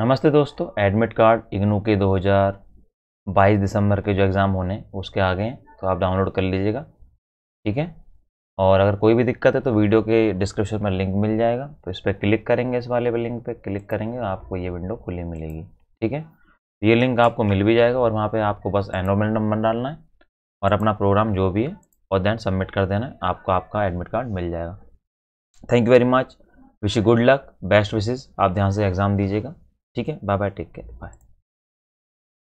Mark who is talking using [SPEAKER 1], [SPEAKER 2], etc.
[SPEAKER 1] नमस्ते दोस्तों admit card IGNOU के 2022 दिसंबर के जो एग्ज़ाम होने उसके आ गए हैं तो आप डाउनलोड कर लीजिएगा ठीक है और अगर कोई भी दिक्कत है तो वीडियो के डिस्क्रिप्शन में लिंक मिल जाएगा तो इस पर क्लिक करेंगे इस वाले लिंक पे क्लिक करेंगे आपको ये विंडो खुली मिलेगी ठीक है ये लिंक आपको मिल भी जाएगा और वहाँ पर आपको बस एनरोलमेंट नंबर डालना है और अपना प्रोग्राम जो भी है और देन सबमिट कर देना है आपको आपका एडमिट कार्ड मिल जाएगा thank you very much wish you good luck best wishes आप ध्यान से एग्ज़ाम दीजिएगा ठीक है bye bye take care bye